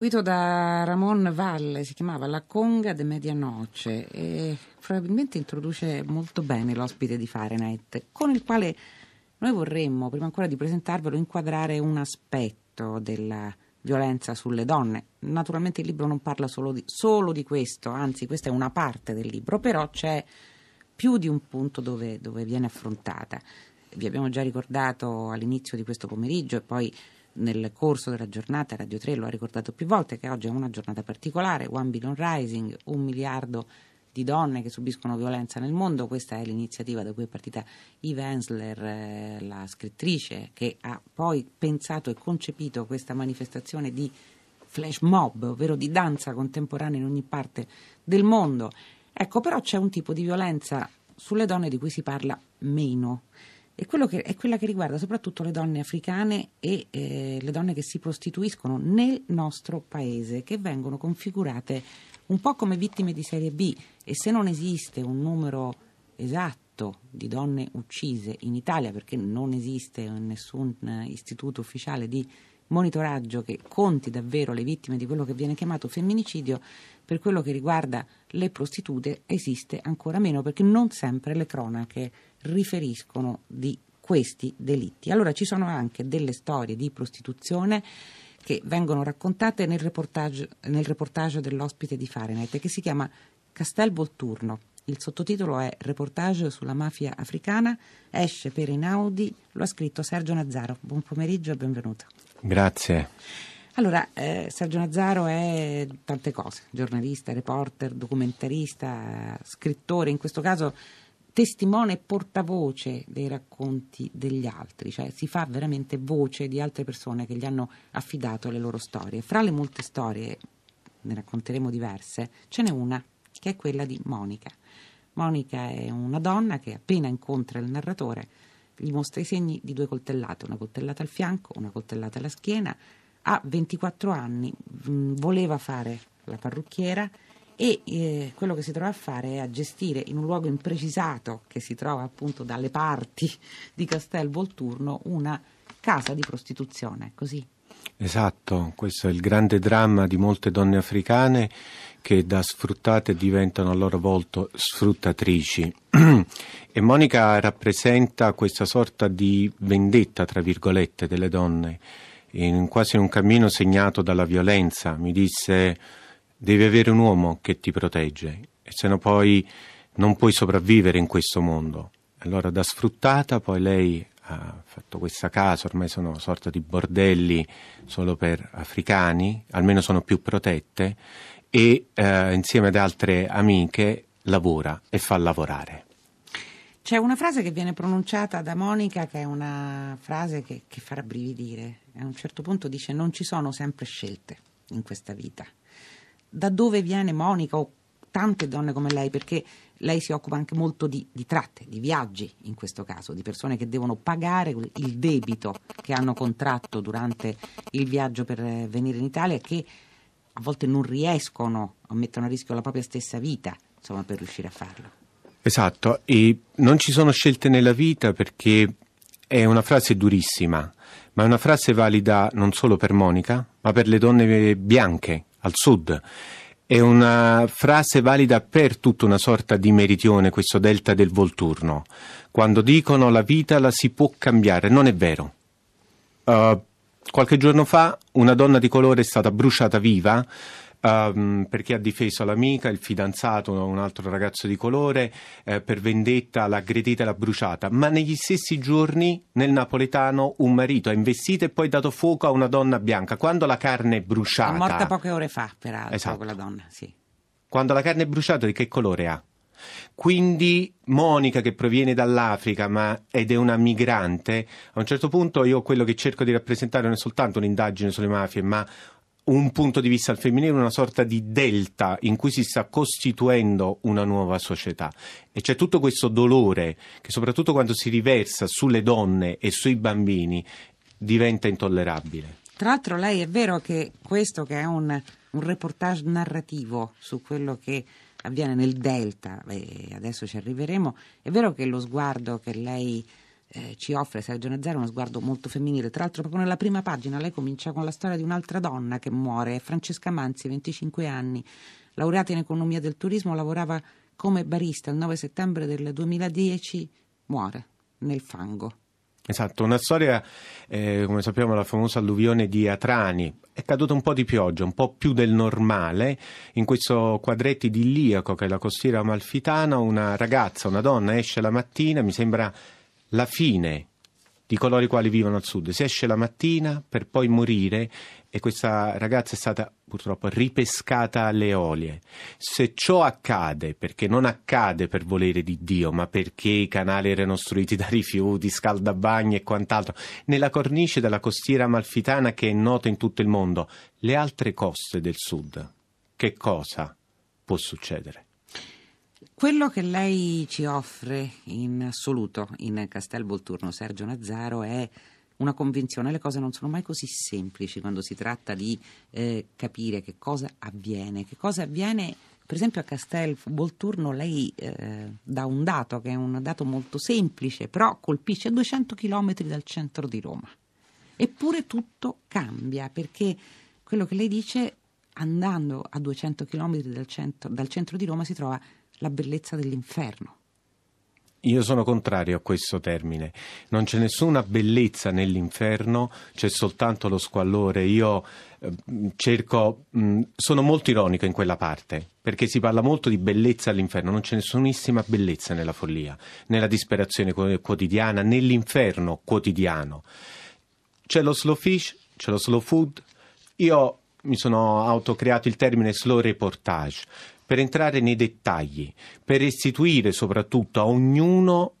Seguito da Ramon Valle, si chiamava La Conga de Medianoce e probabilmente introduce molto bene l'ospite di Fahrenheit, con il quale noi vorremmo, prima ancora di presentarvelo, inquadrare un aspetto della violenza sulle donne. Naturalmente il libro non parla solo di, solo di questo, anzi questa è una parte del libro, però c'è più di un punto dove, dove viene affrontata. Vi abbiamo già ricordato all'inizio di questo pomeriggio e poi nel corso della giornata Radio 3 lo ha ricordato più volte che oggi è una giornata particolare, One Billion Rising, un miliardo di donne che subiscono violenza nel mondo, questa è l'iniziativa da cui è partita Eve Hensler, eh, la scrittrice che ha poi pensato e concepito questa manifestazione di flash mob, ovvero di danza contemporanea in ogni parte del mondo. Ecco, però c'è un tipo di violenza sulle donne di cui si parla meno è, che, è, quella che riguarda soprattutto le donne africane e eh, le donne che si prostituiscono nel nostro paese, che vengono configurate un po' come vittime di serie B e se non esiste un numero esatto di donne uccise in Italia perché non esiste nessun eh, istituto ufficiale di monitoraggio che conti davvero le vittime di quello che viene chiamato femminicidio, per quello che riguarda le prostitute esiste ancora meno perché non sempre le cronache riferiscono di questi delitti. Allora ci sono anche delle storie di prostituzione che vengono raccontate nel reportage, nel reportage dell'ospite di Farenet che si chiama Castel Volturno. Il sottotitolo è Reportage sulla mafia africana, esce per Einaudi, lo ha scritto Sergio Nazzaro. Buon pomeriggio e benvenuto. Grazie. Allora, eh, Sergio Nazzaro è tante cose, giornalista, reporter, documentarista, scrittore, in questo caso testimone e portavoce dei racconti degli altri, cioè si fa veramente voce di altre persone che gli hanno affidato le loro storie. Fra le molte storie, ne racconteremo diverse, ce n'è una che è quella di Monica. Monica è una donna che appena incontra il narratore gli mostra i segni di due coltellate, una coltellata al fianco, una coltellata alla schiena. Ha 24 anni mm, voleva fare la parrucchiera, e eh, quello che si trova a fare è a gestire in un luogo imprecisato che si trova appunto dalle parti di Castel Volturno una casa di prostituzione, così. Esatto, questo è il grande dramma di molte donne africane che da sfruttate diventano a loro volta sfruttatrici. e Monica rappresenta questa sorta di vendetta, tra virgolette, delle donne, in, quasi un cammino segnato dalla violenza. Mi disse devi avere un uomo che ti protegge, e se no poi non puoi sopravvivere in questo mondo. Allora da sfruttata poi lei ha fatto questa casa, ormai sono una sorta di bordelli solo per africani, almeno sono più protette, e eh, insieme ad altre amiche lavora e fa lavorare. C'è una frase che viene pronunciata da Monica che è una frase che, che farà brividire. A un certo punto dice non ci sono sempre scelte in questa vita da dove viene Monica o tante donne come lei, perché lei si occupa anche molto di, di, tratte, di viaggi in questo caso, di persone che devono pagare il debito che hanno contratto durante il viaggio per eh, venire in Italia e che a volte non riescono o mettono a rischio la propria stessa vita insomma, per riuscire a farlo. Esatto, e non ci sono scelte nella vita perché è una frase durissima, ma è una frase valida non solo per Monica, ma per le donne bianche al sud. È una frase valida per tutta una sorta di meridione, questo delta del Volturno. Quando dicono la vita la si può cambiare, non è vero. Uh, qualche giorno fa una donna di colore è stata bruciata viva um, perché ha difeso l'amica, il fidanzato, un altro ragazzo di colore, eh, per vendetta l'ha aggredita e l'ha bruciata, ma negli stessi giorni nel napoletano un marito ha investito e poi dato fuoco a una donna bianca, quando la carne è bruciata... È morta poche ore fa, peraltro, esatto. quella donna, sì. Quando la carne è bruciata di che colore ha? Quindi Monica, che proviene dall'Africa ma, ed è una migrante, a un certo punto io quello che cerco di rappresentare non è soltanto un'indagine sulle mafie, ma un punto di vista al femminile, una sorta di delta in cui si sta costituendo una nuova società. E c'è tutto questo dolore che soprattutto quando si riversa sulle donne e sui bambini diventa intollerabile. Tra l'altro lei è vero che questo che è un, un reportage narrativo su quello che avviene nel delta, e adesso ci arriveremo, è vero che lo sguardo che lei eh, ci offre Sergio Nazzaro uno sguardo molto femminile. Tra l'altro, proprio nella prima pagina lei comincia con la storia di un'altra donna che muore, Francesca Manzi, 25 anni, laureata in economia del turismo, lavorava come barista il 9 settembre del 2010, muore nel fango. Esatto, una storia, eh, come sappiamo, la famosa alluvione di Atrani. È caduta un po' di pioggia, un po' più del normale. In questo quadretto idilliaco che è la costiera amalfitana, una ragazza, una donna esce la mattina, mi sembra la fine di coloro i quali vivono al sud. Si esce la mattina per poi morire e questa ragazza è stata purtroppo ripescata alle olie. Se ciò accade, perché non accade per volere di Dio, ma perché i canali erano ostruiti da rifiuti, scaldabagni e quant'altro, nella cornice della costiera amalfitana che è nota in tutto il mondo, le altre coste del sud, che cosa può succedere? Quello che lei ci offre in assoluto in Castel Volturno, Sergio Nazzaro, è una convinzione. Le cose non sono mai così semplici quando si tratta di eh, capire che cosa avviene, che cosa avviene per esempio a Castel Volturno lei eh, dà un dato che è un dato molto semplice, però colpisce a 200 chilometri dal centro di Roma. Eppure tutto cambia perché quello che lei dice andando a 200 chilometri dal centro, dal centro di Roma si trova la bellezza dell'inferno. Io sono contrario a questo termine. Non c'è nessuna bellezza nell'inferno, c'è soltanto lo squallore. Io eh, cerco. Mm, sono molto ironico in quella parte, perché si parla molto di bellezza all'inferno. Non c'è nessunissima bellezza nella follia, nella disperazione quotidiana, nell'inferno quotidiano. C'è lo slow fish, c'è lo slow food. Io mi sono autocreato il termine slow reportage per entrare nei dettagli, per restituire soprattutto a ognuno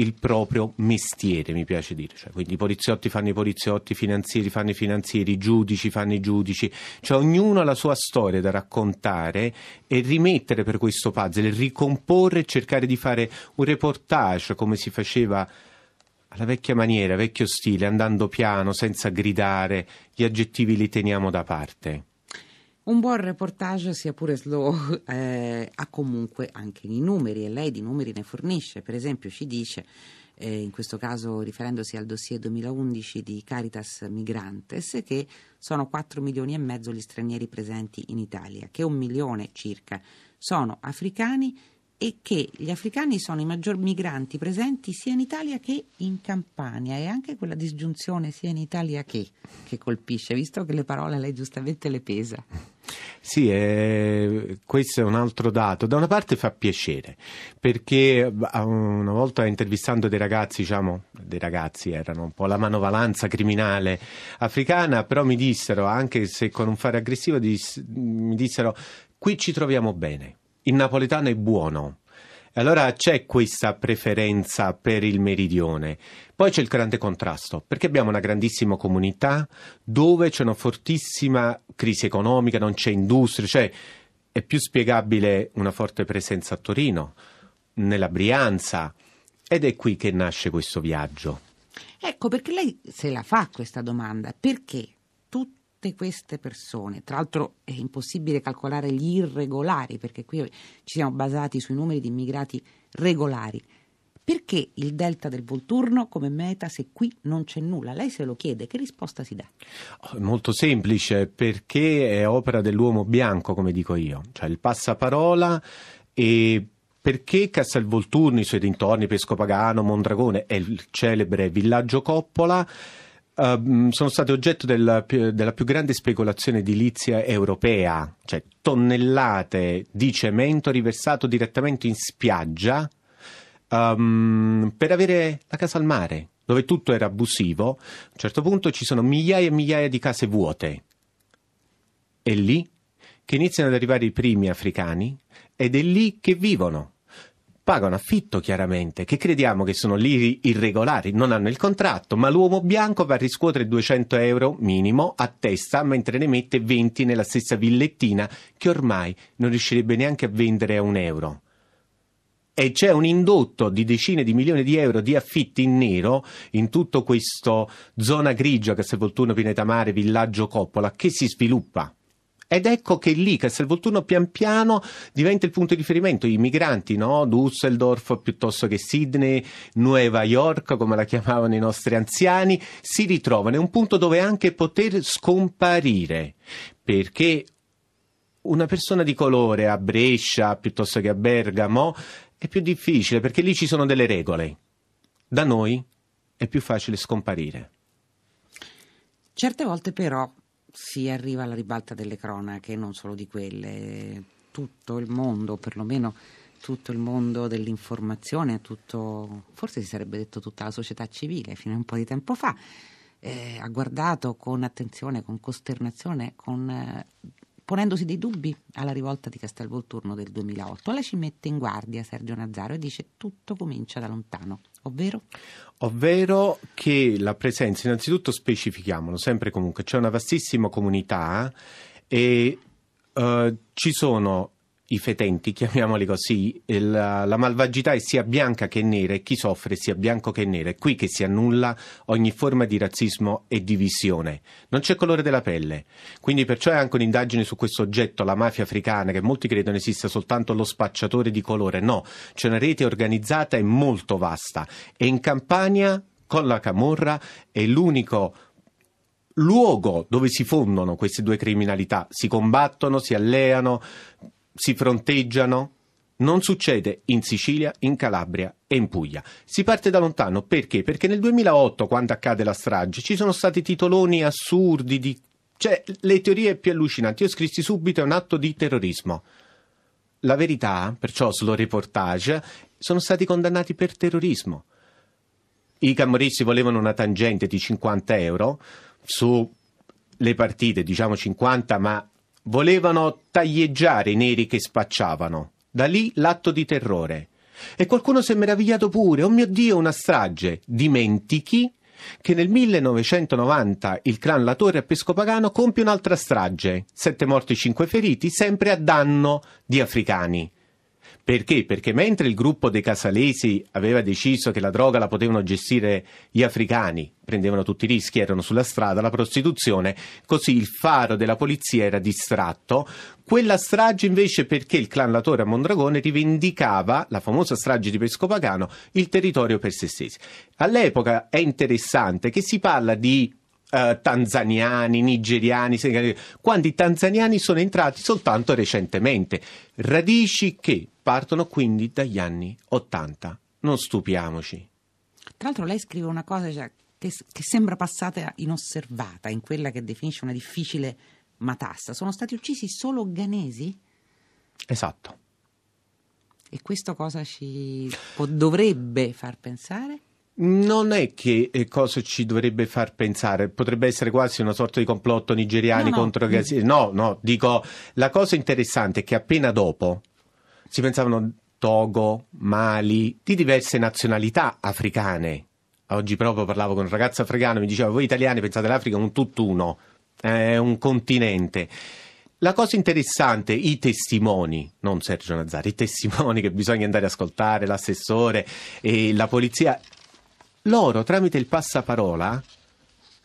il proprio mestiere, mi piace dire. Cioè, quindi i poliziotti fanno i poliziotti, i finanzieri fanno i finanzieri, i giudici fanno i giudici. Cioè, ognuno ha la sua storia da raccontare e rimettere per questo puzzle, ricomporre e cercare di fare un reportage come si faceva alla vecchia maniera, vecchio stile, andando piano, senza gridare, gli aggettivi li teniamo da parte. Un buon reportage, sia pure slow, eh, ha comunque anche i numeri e lei di numeri ne fornisce. Per esempio ci dice, eh, in questo caso riferendosi al dossier 2011 di Caritas Migrantes, che sono 4 milioni e mezzo gli stranieri presenti in Italia, che un milione circa sono africani e che gli africani sono i maggior migranti presenti sia in Italia che in Campania e anche quella disgiunzione sia in Italia che che colpisce, visto che le parole lei giustamente le pesa. Sì, eh, questo è un altro dato. Da una parte fa piacere, perché ah, una volta intervistando dei ragazzi, diciamo, dei ragazzi erano un po' la manovalanza criminale africana, però mi dissero, anche se con un fare aggressivo, mi dissero, qui ci troviamo bene il napoletano è buono. E Allora c'è questa preferenza per il meridione. Poi c'è il grande contrasto, perché abbiamo una grandissima comunità dove c'è una fortissima crisi economica, non c'è industria, cioè è più spiegabile una forte presenza a Torino, nella Brianza, ed è qui che nasce questo viaggio. Ecco perché lei se la fa questa domanda, perché tutte queste persone, tra l'altro è impossibile calcolare gli irregolari perché qui ci siamo basati sui numeri di immigrati regolari, perché il delta del Volturno come meta se qui non c'è nulla? Lei se lo chiede, che risposta si dà? Molto semplice, perché è opera dell'uomo bianco, come dico io, cioè il passaparola e perché Castelvolturno, i suoi dintorni, Pesco Pagano, Mondragone e il celebre villaggio Coppola Ehm, sono state oggetto della, della, più grande speculazione edilizia europea, cioè tonnellate di cemento riversato direttamente in spiaggia um, per avere la casa al mare, dove tutto era abusivo. A un certo punto ci sono migliaia e migliaia di case vuote. È lì che iniziano ad arrivare i primi africani ed è lì che vivono pagano affitto chiaramente, che crediamo che sono lì irregolari, non hanno il contratto, ma l'uomo bianco va a riscuotere 200 euro minimo a testa, mentre ne mette 20 nella stessa villettina che ormai non riuscirebbe neanche a vendere a un euro. E c'è un indotto di decine di milioni di euro di affitti in nero in tutto questo zona grigia, che Castelvolturno, Pinetamare, Villaggio Coppola, che si sviluppa. Ed ecco che lì Castelvolturno pian piano diventa il punto di riferimento. I migranti, no? Düsseldorf piuttosto che Sydney, Nueva York, come la chiamavano i nostri anziani, si ritrovano. È un punto dove anche poter scomparire. Perché una persona di colore a Brescia piuttosto che a Bergamo è più difficile perché lì ci sono delle regole. Da noi è più facile scomparire. Certe volte però si arriva alla ribalta delle cronache, non solo di quelle, tutto il mondo, perlomeno tutto il mondo dell'informazione, tutto, forse si sarebbe detto tutta la società civile fino a un po' di tempo fa, eh, ha guardato con attenzione, con costernazione, con eh, ponendosi dei dubbi alla rivolta di Castelvolturno del 2008. Lei ci mette in guardia Sergio Nazzaro e dice tutto comincia da lontano, ovvero? Ovvero che la presenza, innanzitutto specifichiamolo, sempre comunque, c'è una vastissima comunità e eh, ci sono i fetenti, chiamiamoli così, eh, la, la, malvagità è sia bianca che nera e chi soffre sia bianco che nero. È qui che si annulla ogni forma di razzismo e divisione. Non c'è colore della pelle. Quindi perciò è anche un'indagine su questo oggetto, la mafia africana, che molti credono esista soltanto lo spacciatore di colore. No, c'è una rete organizzata e molto vasta. E in Campania, con la Camorra, è l'unico luogo dove si fondono queste due criminalità, si combattono, si alleano, si fronteggiano? Non succede in Sicilia, in Calabria e in Puglia. Si parte da lontano perché? Perché nel 2008, quando accade la strage, ci sono stati titoloni assurdi di... cioè le teorie più allucinanti. Io scrissi subito è un atto di terrorismo. La verità, perciò slow reportage, sono stati condannati per terrorismo. I camorristi volevano una tangente di 50 euro su le partite, diciamo 50, ma Volevano taglieggiare i neri che spacciavano. Da lì l'atto di terrore. E qualcuno si è meravigliato pure, oh mio Dio, una strage. Dimentichi che nel 1990 il clan La Torre a Pescopagano compie un'altra strage, sette morti e cinque feriti, sempre a danno di africani. Perché? Perché mentre il gruppo dei casalesi aveva deciso che la droga la potevano gestire gli africani, prendevano tutti i rischi, erano sulla strada, la prostituzione, così il faro della polizia era distratto. Quella strage invece perché il clan Latore a Mondragone rivendicava, la famosa strage di Pescopagano, il territorio per se stessi. All'epoca è interessante che si parla di eh, tanzaniani, nigeriani, quando i tanzaniani sono entrati soltanto recentemente. Radici che partono quindi dagli anni 80. Non stupiamoci. Tra l'altro lei scrive una cosa cioè, che, che sembra passata inosservata in quella che definisce una difficile matassa. Sono stati uccisi solo ghanesi? Esatto. E questo cosa ci può, dovrebbe far pensare? non è che eh, cosa ci dovrebbe far pensare, potrebbe essere quasi una sorta di complotto nigeriani no, no. contro Gazi. No, no, dico, la cosa interessante è che appena dopo si pensavano Togo, Mali, di diverse nazionalità africane. Oggi proprio parlavo con un ragazzo africano e mi diceva voi italiani pensate all'Africa un tutt'uno, è un continente. La cosa interessante, i testimoni, non Sergio Nazzari, i testimoni che bisogna andare a ascoltare, l'assessore e la polizia, loro, tramite il passaparola,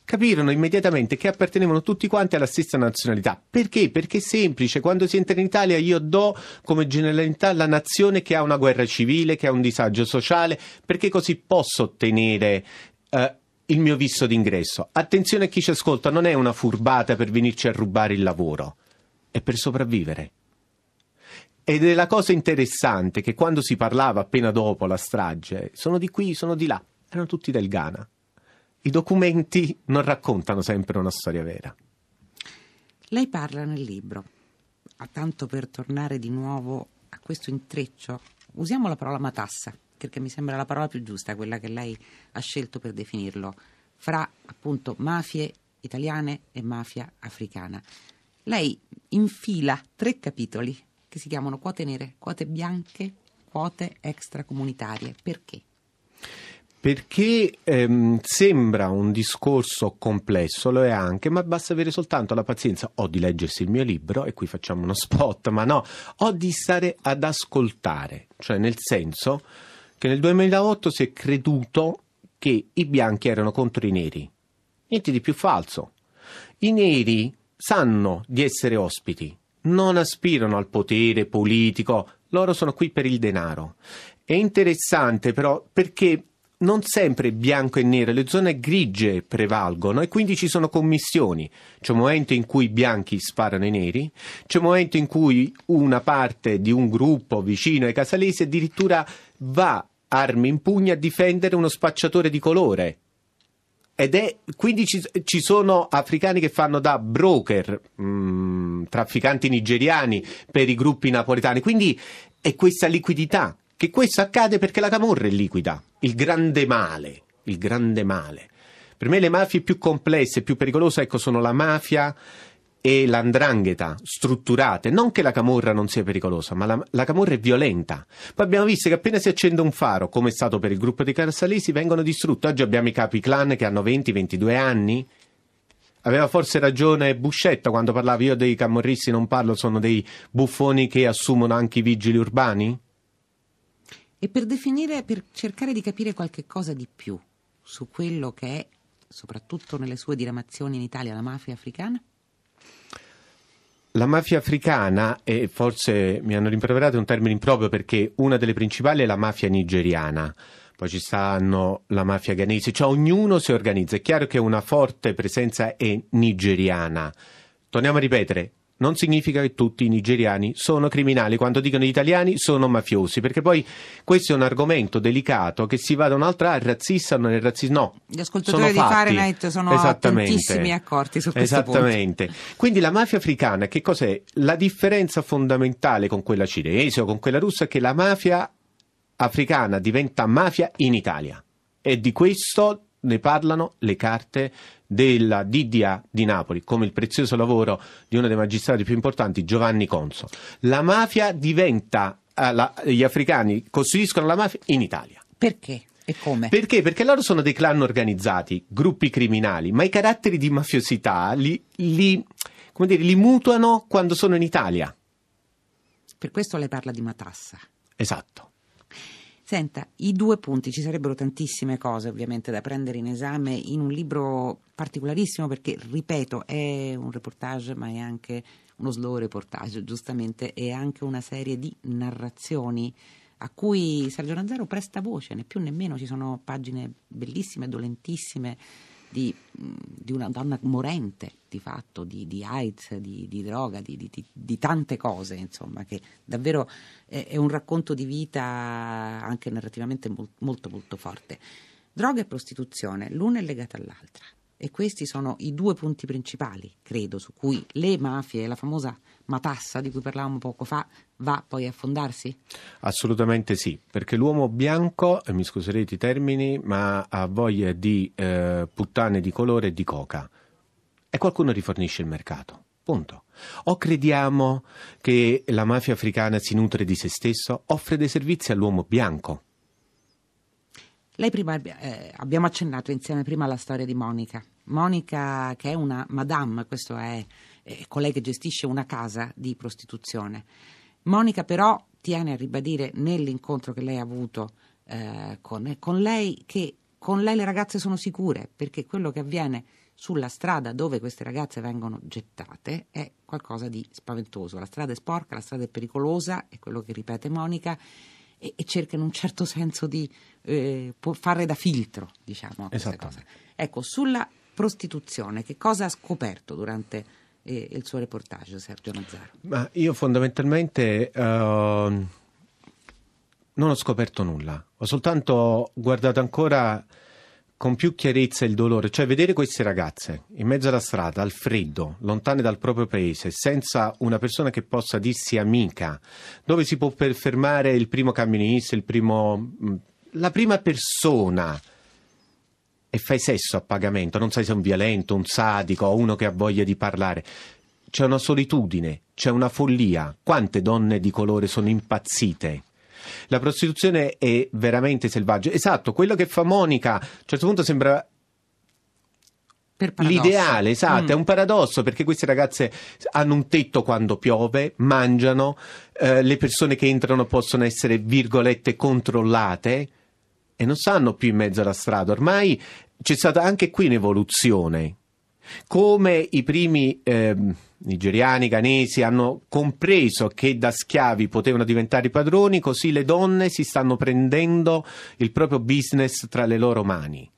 capirono immediatamente che appartenevano tutti quanti alla stessa nazionalità. Perché? Perché è semplice, quando si entra in Italia io do come generalità la nazione che ha una guerra civile, che ha un disagio sociale, perché così posso ottenere... Eh, il mio visto d'ingresso. Attenzione a chi ci ascolta, non è una furbata per venirci a rubare il lavoro, è per sopravvivere. Ed è la cosa interessante che quando si parlava appena dopo la strage, sono di qui, sono di là, erano tutti del Ghana. I documenti non raccontano sempre una storia vera. Lei parla nel libro, a ah, tanto per tornare di nuovo a questo intreccio, usiamo la parola matassa, perché mi sembra la parola più giusta, quella che lei ha scelto per definirlo, fra appunto mafie italiane e mafia africana. Lei infila tre capitoli che si chiamano quote nere, quote bianche, quote extracomunitarie. Perché? perché ehm, sembra un discorso complesso, lo è anche, ma basta avere soltanto la pazienza o di leggersi il mio libro, e qui facciamo uno spot, ma no, o di stare ad ascoltare, cioè nel senso che nel 2008 si è creduto che i bianchi erano contro i neri. Niente di più falso. I neri sanno di essere ospiti, non aspirano al potere politico, loro sono qui per il denaro. È interessante però perché non sempre bianco e nero, le zone grigie prevalgono e quindi ci sono commissioni. C'è un momento in cui i bianchi sparano i neri, c'è un momento in cui una parte di un gruppo vicino ai casalesi addirittura va armi in pugno a difendere uno spacciatore di colore. Ed è, quindi ci, ci sono africani che fanno da broker, mh, mm, trafficanti nigeriani per i gruppi napoletani. Quindi è questa liquidità che questo accade perché la camorra è liquida, il grande male, il grande male. Per me le mafie più complesse, più pericolose, ecco, sono la mafia e l'andrangheta strutturate. Non che la camorra non sia pericolosa, ma la, la, camorra è violenta. Poi abbiamo visto che appena si accende un faro, come è stato per il gruppo di Carsalesi, vengono distrutti. Oggi abbiamo i capi clan che hanno 20-22 anni. Aveva forse ragione Buscetta quando parlava io dei camorristi non parlo, sono dei buffoni che assumono anche i vigili urbani? E per definire, per cercare di capire qualche cosa di più su quello che è, soprattutto nelle sue diramazioni in Italia, la mafia africana? La mafia africana, e forse mi hanno rimproverato un termine improprio perché una delle principali è la mafia nigeriana, poi ci stanno la mafia ghanese, cioè ognuno si organizza. È chiaro che una forte presenza è nigeriana. Torniamo a ripetere, non significa che tutti i nigeriani sono criminali, quando dicono gli italiani sono mafiosi, perché poi questo è un argomento delicato che si va da un'altra è razzista, non è razzista, no. Gli ascoltatori di Fahrenheit sono tantissimi accorti su questo Esattamente. Punto. Quindi la mafia africana, che cos'è? La differenza fondamentale con quella cinese o con quella russa è che la mafia africana diventa mafia in Italia e di questo ne parlano le carte della DDA di Napoli, come il prezioso lavoro di uno dei magistrati più importanti, Giovanni Conso. La mafia diventa, eh, la, gli africani costituiscono la mafia in Italia. Perché? E come? Perché? Perché loro sono dei clan organizzati, gruppi criminali, ma i caratteri di mafiosità li, li, dire, li mutuano quando sono in Italia. Per questo lei parla di matassa. Esatto. Senta, i due punti, ci sarebbero tantissime cose ovviamente da prendere in esame in un libro particolarissimo perché, ripeto, è un reportage ma è anche uno slow reportage, giustamente, è anche una serie di narrazioni a cui Sergio Lanzaro presta voce, né più né meno, ci sono pagine bellissime, dolentissime di, di una donna morente di fatto, di, di AIDS, di, di droga, di, tante cose, insomma, che davvero è, è, un racconto di vita anche narrativamente molto molto, molto forte. Droga e prostituzione, l'una è legata all'altra. E questi sono i due punti principali, credo, su cui le mafie, la famosa matassa di cui parlavamo poco fa, va poi a fondarsi? Assolutamente sì, perché l'uomo bianco, mi scuserete i termini, ma ha voglia di eh, puttane di colore e di coca. E qualcuno rifornisce il mercato. Punto. O crediamo che la mafia africana si nutre di se stessa, offre dei servizi all'uomo bianco lei prima eh, abbiamo accennato insieme prima alla storia di Monica. Monica che è una madame, questo è eh, colei che gestisce una casa di prostituzione. Monica però tiene a ribadire nell'incontro che lei ha avuto eh, con, con lei che con lei le ragazze sono sicure perché quello che avviene sulla strada dove queste ragazze vengono gettate è qualcosa di spaventoso. La strada è sporca, la strada è pericolosa, è quello che ripete Monica e, e cerca in un certo senso di eh, fare da filtro, diciamo. Esatto. Ecco, sulla prostituzione, che cosa ha scoperto durante eh, il suo reportage Sergio Nazzaro? Ma io fondamentalmente... Uh non ho scoperto nulla, ho soltanto guardato ancora con più chiarezza il dolore, cioè vedere queste ragazze in mezzo alla strada, al freddo, lontane dal proprio paese, senza una persona che possa dirsi amica, dove si può fermare il primo camionista, il primo, mm, la prima persona e fai sesso a pagamento, non sai se è un violento, un sadico o uno che ha voglia di parlare. C'è una solitudine, c'è una follia. Quante donne di colore sono impazzite la prostituzione è veramente selvaggia. Esatto, quello che fa Monica a un certo punto sembra L'ideale, esatto, mm. è un paradosso perché queste ragazze hanno un tetto quando piove, mangiano, eh, le persone che entrano possono essere, virgolette, controllate e non stanno più in mezzo alla strada. Ormai c'è stata anche qui un'evoluzione. Come i primi... Eh, nigeriani, ghanesi hanno compreso che da schiavi potevano diventare padroni, così le donne si stanno prendendo il proprio business tra le loro mani.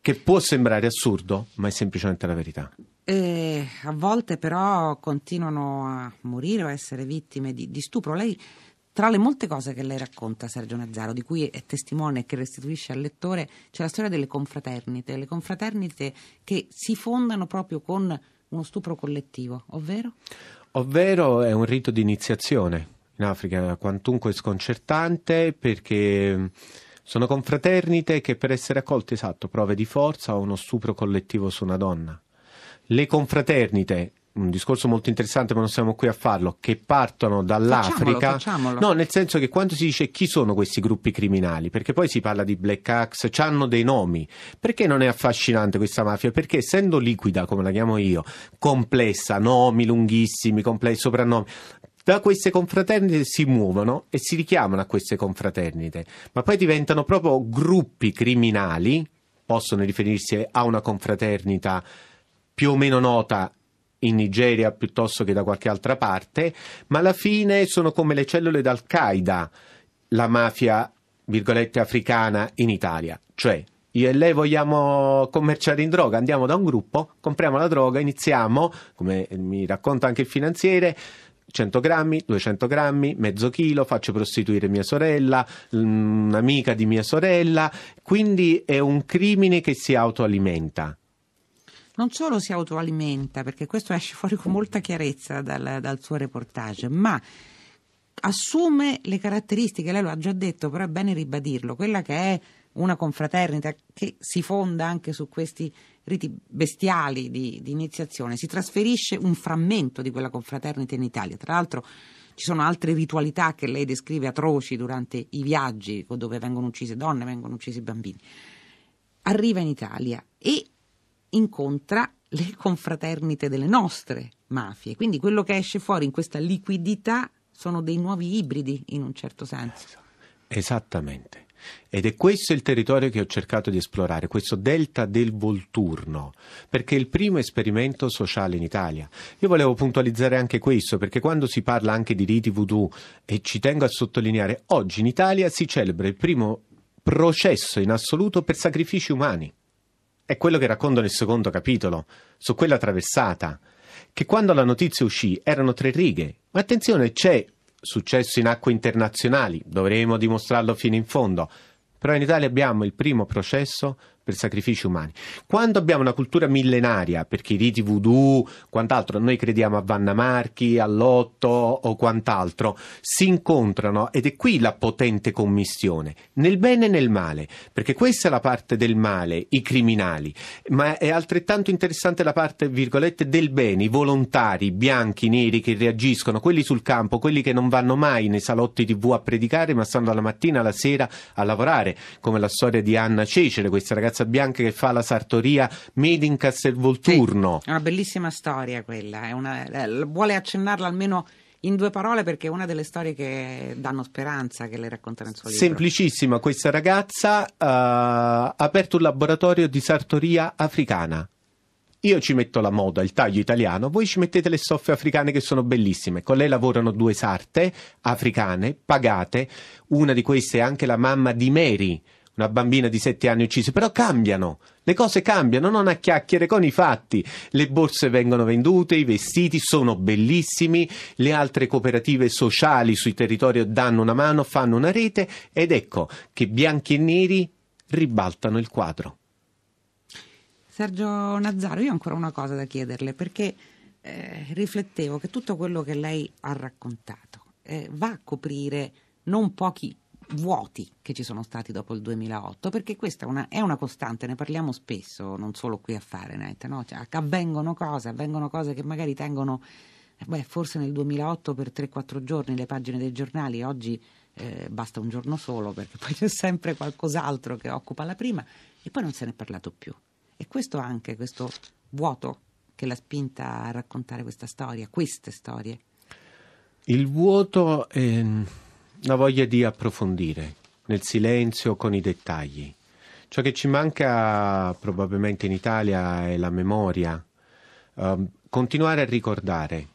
Che può sembrare assurdo, ma è semplicemente la verità. E a volte però continuano a morire o a essere vittime di, di stupro. Lei tra le molte cose che lei racconta, Sergio Nazzaro, di cui è testimone e che restituisce al lettore, c'è la storia delle confraternite, le confraternite che si fondano proprio con uno stupro collettivo, ovvero? Ovvero è un rito di iniziazione in Africa, quantunque sconcertante, perché mm, sono confraternite che per essere accolte, esatto, prove di forza o uno stupro collettivo su una donna. Le confraternite un discorso molto interessante, ma non siamo qui a farlo, che partono dall'Africa. Facciamolo, facciamolo. No, nel senso che quando si dice chi sono questi gruppi criminali, perché poi si parla di black axe, hanno dei nomi. Perché non è affascinante questa mafia? Perché essendo liquida, come la chiamo io, complessa, nomi lunghissimi, complessi, soprannomi, da queste confraternite si muovono e si richiamano a queste confraternite, ma poi diventano proprio gruppi criminali, possono riferirsi a una confraternita più o meno nota in Nigeria piuttosto che da qualche altra parte, ma alla fine sono come le cellule d'Al-Qaeda, la mafia, virgolette, africana in Italia. Cioè, io e lei vogliamo commerciare in droga, andiamo da un gruppo, compriamo la droga, iniziamo, come mi racconta anche il finanziere, 100 grammi, 200 grammi, mezzo chilo, faccio prostituire mia sorella, un'amica di mia sorella, quindi è un crimine che si autoalimenta non solo si autoalimenta, perché questo esce fuori con molta chiarezza dal, dal suo reportage, ma assume le caratteristiche, lei lo ha già detto, però è bene ribadirlo, quella che è una confraternita che si fonda anche su questi riti bestiali di, di, iniziazione, si trasferisce un frammento di quella confraternita in Italia. Tra l'altro ci sono altre ritualità che lei descrive atroci durante i viaggi dove vengono uccise donne, vengono uccisi bambini. Arriva in Italia e incontra le confraternite delle nostre mafie. Quindi quello che esce fuori in questa liquidità sono dei nuovi ibridi in un certo senso. Esattamente. Ed è questo il territorio che ho cercato di esplorare, questo delta del Volturno, perché è il primo esperimento sociale in Italia. Io volevo puntualizzare anche questo, perché quando si parla anche di riti voodoo, e ci tengo a sottolineare, oggi in Italia si celebra il primo processo in assoluto per sacrifici umani. È quello che racconto nel secondo capitolo, su quella traversata, che quando la notizia uscì erano tre righe, ma attenzione c'è successo in acque internazionali, dovremo dimostrarlo fino in fondo, però in Italia abbiamo il primo processo per sacrifici umani. Quando abbiamo una cultura millenaria, perché i riti voodoo, quant'altro, noi crediamo a Vanna Marchi, all'Otto o quant'altro, si incontrano ed è qui la potente commissione, nel bene e nel male, perché questa è la parte del male, i criminali, ma è altrettanto interessante la parte, virgolette, del bene, i volontari, bianchi, neri che reagiscono, quelli sul campo, quelli che non vanno mai nei salotti tv a predicare, ma stanno dalla mattina alla sera a lavorare, come la storia di Anna Cecere, questa ragazza Bianca che fa la sartoria Made in Castelvolturno. Sì, è una bellissima storia quella, una, eh, vuole accennarla almeno in due parole perché è una delle storie che danno speranza, che le raccontano nel suo libro. Semplicissima, questa ragazza uh, ha aperto un laboratorio di sartoria africana. Io ci metto la moda, il taglio italiano, voi ci mettete le stoffe africane che sono bellissime. Con lei lavorano due sarte africane pagate, una di queste è anche la mamma di Mary, una bambina di sette anni uccisa, però cambiano, le cose cambiano, non a chiacchiere con i fatti. Le borse vengono vendute, i vestiti sono bellissimi, le altre cooperative sociali sui territori danno una mano, fanno una rete ed ecco che bianchi e neri ribaltano il quadro. Sergio Nazzaro, io ho ancora una cosa da chiederle perché eh, riflettevo che tutto quello che lei ha raccontato eh, va a coprire non pochi vuoti che ci sono stati dopo il 2008, perché questa è una, è una costante, ne parliamo spesso, non solo qui a Fahrenheit, no? cioè, avvengono cose, avvengono cose che magari tengono, eh, beh, forse nel 2008 per 3-4 giorni le pagine dei giornali, oggi eh, basta un giorno solo perché poi c'è sempre qualcos'altro che occupa la prima e poi non se ne è parlato più. E questo anche, questo vuoto che l'ha spinta a raccontare questa storia, queste storie. Il vuoto... È ehm, la voglia di approfondire nel silenzio, con i dettagli. Ciò che ci manca probabilmente in Italia è la memoria, uh, continuare a ricordare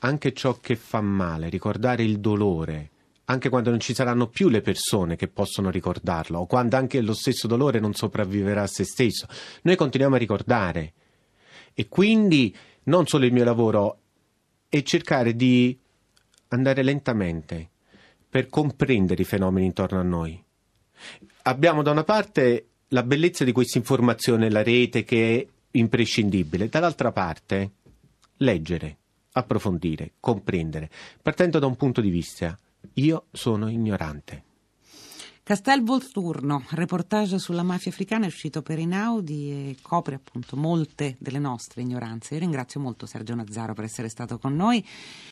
anche ciò che fa male, ricordare il dolore, anche quando non ci saranno più le persone che possono ricordarlo, o quando anche lo stesso dolore non sopravviverà a se stesso. Noi continuiamo a ricordare. E quindi non solo il mio lavoro, è cercare di andare lentamente, per comprendere i fenomeni intorno a noi. Abbiamo da una parte la bellezza di questa informazione, la rete che è imprescindibile, dall'altra parte leggere, approfondire, comprendere, partendo da un punto di vista. Io sono ignorante. Castel Volturno, reportage sulla mafia africana, è uscito per Inaudi e copre appunto molte delle nostre ignoranze. Io ringrazio molto Sergio Nazzaro per essere stato con noi.